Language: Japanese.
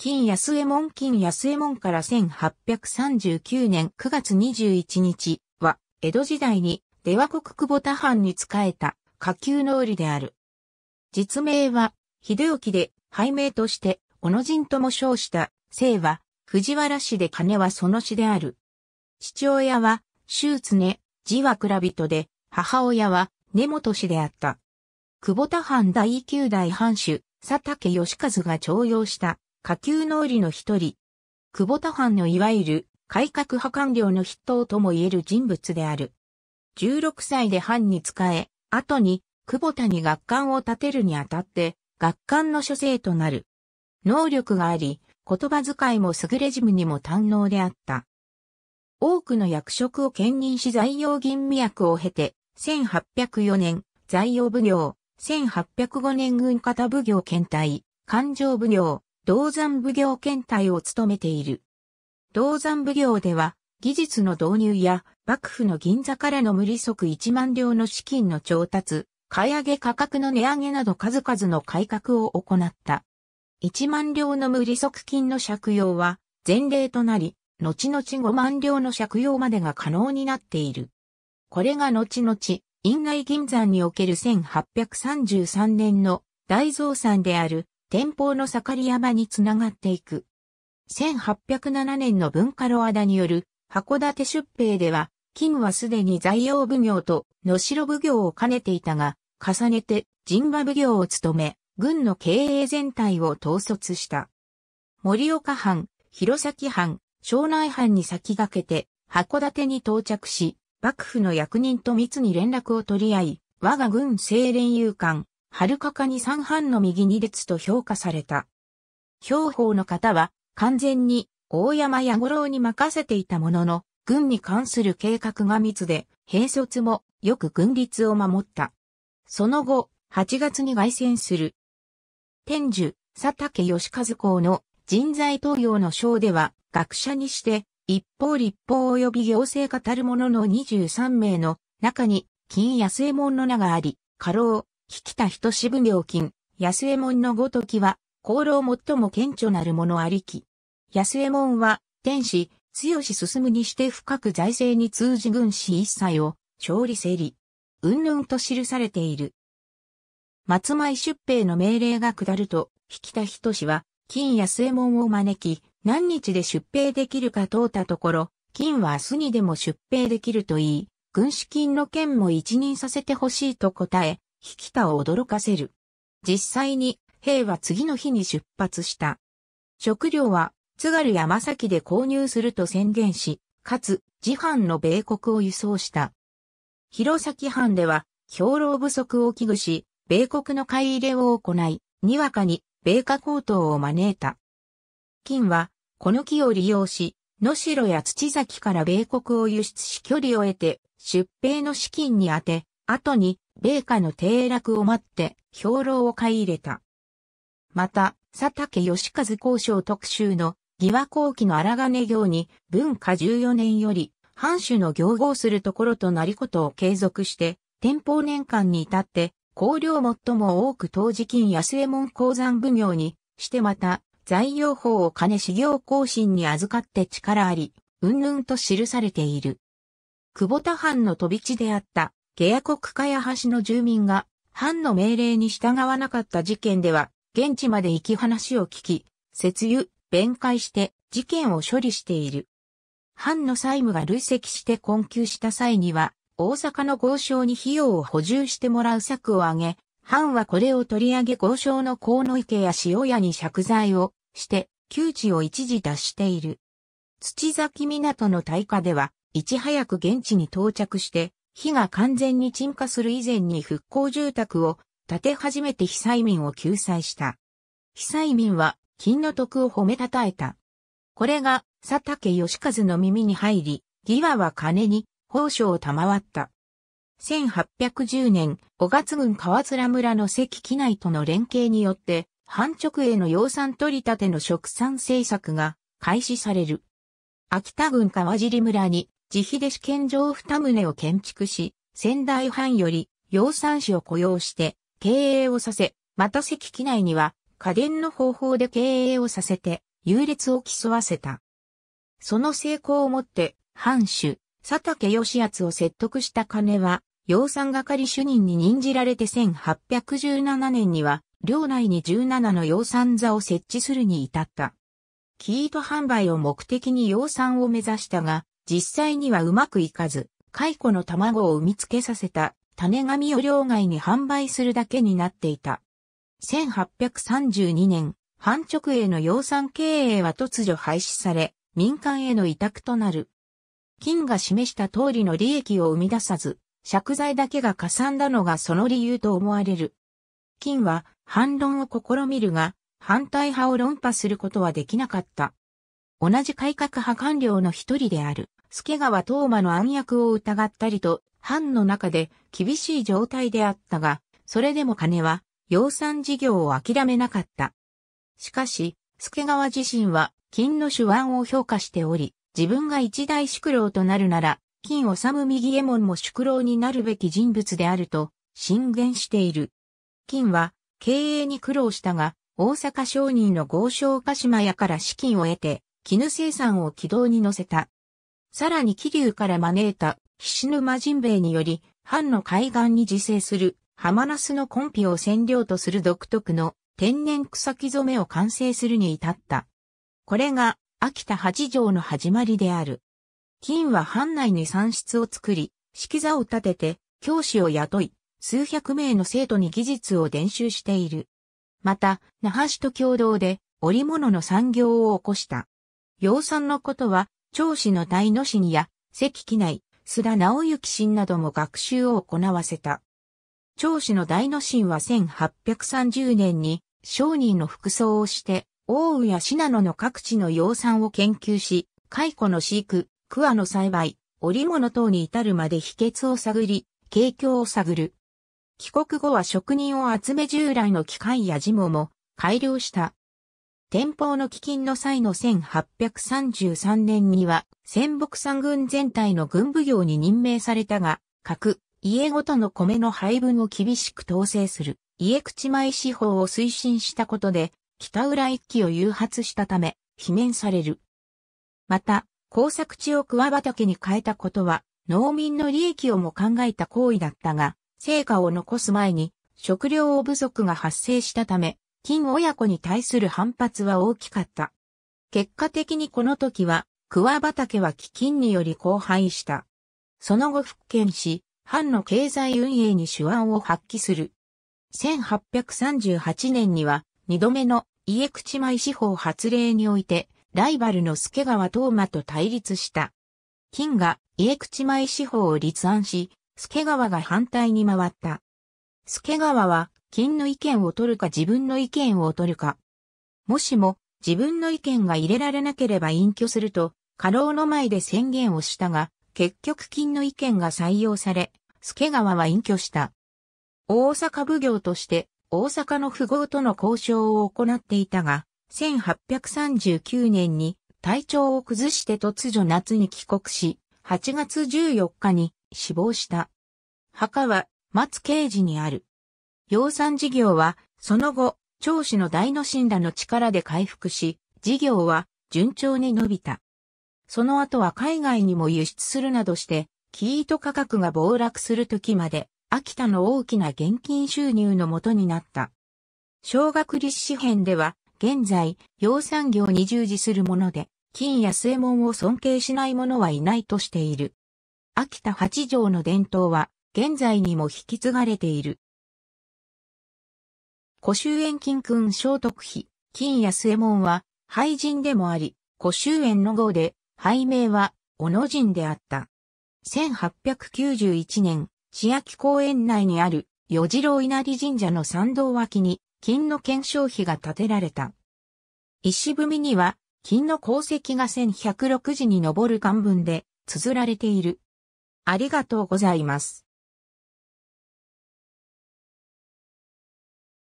金安右衛門金安右衛門から1839年9月21日は、江戸時代に、出羽国久保田藩に仕えた、下級の売である。実名は、秀沖で、拝名として、小野人とも称した、姓は、藤原氏で金はその氏である。父親は、周常、字は倉人で、母親は、根本氏であった。久保田藩第九代藩主、佐竹義和が徴用した下級農理の一人。久保田藩のいわゆる改革派官僚の筆頭とも言える人物である。16歳で藩に仕え、後に久保田に学官を立てるにあたって、学館の書生となる。能力があり、言葉遣いも優れ事務にも堪能であった。多くの役職を兼任し在用吟味役を経て、1804年、在用奉行、1805年軍方奉行検体、勘定奉行、銅山奉行検体を務めている。銅山奉行では、技術の導入や、幕府の銀座からの無利息1万両の資金の調達、買い上げ価格の値上げなど数々の改革を行った。1万両の無利息金の借用は、前例となり、後々5万両の借用までが可能になっている。これが後々、院内銀山における1833年の大増産である天保の盛り山につながっていく。1807年の文化ロアダによる函館出兵では、金はすでに在洋奉行と野城奉行を兼ねていたが、重ねて陣馬奉行を務め、軍の経営全体を統率した。盛岡藩、弘前藩、庄内藩に先駆けて、函館に到着し、幕府の役人と密に連絡を取り合い、我が軍清連遊館、春かかに三半の右二列と評価された。兵法の方は完全に大山や五郎に任せていたものの、軍に関する計画が密で、兵卒もよく軍律を守った。その後、8月に外戦する。天寿、佐竹義和公の人材登用の章では、学者にして、一方立法及び行政語る者の23名の中に、金安右衛門の名があり、過労、引田人志奉金、安右衛門のごときは、功労最も顕著なるものありき。安右衛門は、天使、強し進むにして深く財政に通じ軍師一切を、勝利整理。うんぬんと記されている。松前出兵の命令が下ると、引田仁氏は、金安右衛門を招き、何日で出兵できるか問うたところ、金は明日にでも出兵できるといい、軍資金の件も一任させてほしいと答え、引田を驚かせる。実際に、兵は次の日に出発した。食料は、津軽山崎で購入すると宣言し、かつ、自藩の米国を輸送した。弘前藩では、兵糧不足を危惧し、米国の買い入れを行い、にわかに、米価高騰を招いた。金は、この木を利用し、野城や土崎から米国を輸出し距離を得て、出兵の資金に充て、後に米下の低落を待って、兵糧を買い入れた。また、佐竹義和交渉特集の、義和後期の荒金行に、文化14年より、藩主の行合するところとなりことを継続して、天保年間に至って、香料最も多く当時金安右衛門鉱山奉行に、してまた、財用法を兼ね修行更新に預かって力あり、うんぬんと記されている。久保田藩の飛び地であったゲア国カヤ橋の住民が、藩の命令に従わなかった事件では、現地まで行き話を聞き、節油、弁解して事件を処理している。藩の債務が累積して困窮した際には、大阪の豪商に費用を補充してもらう策を挙げ、藩はこれを取り上げ豪商の河野池や塩屋に借財をして、窮地を一時脱している。土崎港の大火では、いち早く現地に到着して、火が完全に沈下する以前に復興住宅を建て始めて被災民を救済した。被災民は金の徳を褒めたたえた。これが佐竹義和の耳に入り、義和は金に宝書を賜った。1810年、小月郡川面村の関機内との連携によって、半直への養蚕取り立ての食産政策が開始される。秋田郡川尻村に自費で試験場二棟を建築し、仙台藩より養蚕士を雇用して経営をさせ、また関機内には家電の方法で経営をさせて優劣を競わせた。その成功をもって藩主、佐竹義厚を説得した金は、養蚕係主任に任じられて1817年には、領内に17の養蚕座を設置するに至った。キート販売を目的に養蚕を目指したが、実際にはうまくいかず、蚕の卵を産み付けさせた種紙を両外に販売するだけになっていた。1832年、繁殖営の養蚕経営は突如廃止され、民間への委託となる。金が示した通りの利益を生み出さず、借財だけがかさんだのがその理由と思われる。金は反論を試みるが、反対派を論破することはできなかった。同じ改革派官僚の一人である。助川東馬の暗躍を疑ったりと、藩の中で厳しい状態であったが、それでも金は、養蚕事業を諦めなかった。しかし、助川自身は、金の手腕を評価しており、自分が一大宿老となるなら、金治右衛門も宿老になるべき人物であると、進言している。金は、経営に苦労したが、大阪商人の豪商鹿島屋から資金を得て、絹生産を軌道に乗せた。さらに気流から招いた菱沼人兵により、藩の海岸に自生する浜ナスのコンピを染料とする独特の天然草木染めを完成するに至った。これが秋田八条の始まりである。金は藩内に産出を作り、式座を立てて教師を雇い、数百名の生徒に技術を伝習している。また、那覇市と共同で織物の産業を起こした。養蚕のことは長子の大野氏にや、関機内、須田直之新なども学習を行わせた。長子の大野新は1830年に商人の服装をして、大宇や信濃の各地の養蚕を研究し、蚕の飼育、桑の栽培、織物等に至るまで秘訣を探り、景況を探る。帰国後は職人を集め従来の機械や事務も改良した天保の基金の際の1833年には、戦北三軍全体の軍部業に任命されたが、各家ごとの米の配分を厳しく統制する、家口米司法を推進したことで、北浦一揆を誘発したため、罷免される。また、工作地を桑畑に変えたことは、農民の利益をも考えた行為だったが、成果を残す前に、食料不足が発生したため、金親子に対する反発は大きかった。結果的にこの時は、桑畑は飢饉により荒廃した。その後復権し、藩の経済運営に手腕を発揮する。1838年には、二度目の家口米司法発令において、ライバルの助川東馬と対立した。金が家口米司法を立案し、助川が反対に回った。助川は金の意見を取るか自分の意見を取るか。もしも、自分の意見が入れられなければ隠居すると、過労の前で宣言をしたが、結局金の意見が採用され、助川は隠居した。大阪奉行として、大阪の富豪との交渉を行っていたが、1839年に体調を崩して突如夏に帰国し、8月14日に死亡した。墓は松刑事にある。養蚕事業は、その後、長子の大の神らの力で回復し、事業は順調に伸びた。その後は海外にも輸出するなどして、キート価格が暴落する時まで、秋田の大きな現金収入のもとになった。小学立志編では、現在、養蚕業に従事するもので、金や正門を尊敬しない者はいないとしている。秋田八条の伝統は、現在にも引き継がれている。古州園金君聖徳妃、金安右衛門は、廃人でもあり、古州園の号で、廃名は、小野人であった。1891年、千秋公園内にある、四次郎稲荷神社の参道脇に、金の検証碑が建てられた。石踏みには、金の鉱石が1106時に上る漢文で、綴られている。ありがとうございます。